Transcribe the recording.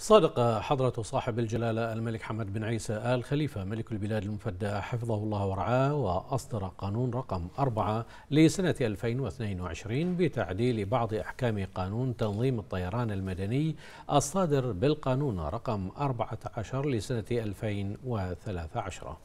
صادق حضرة صاحب الجلالة الملك حمد بن عيسى آل خليفة ملك البلاد المفدى حفظه الله ورعاه وأصدر قانون رقم أربعة لسنة 2022 بتعديل بعض أحكام قانون تنظيم الطيران المدني الصادر بالقانون رقم 14 لسنة 2013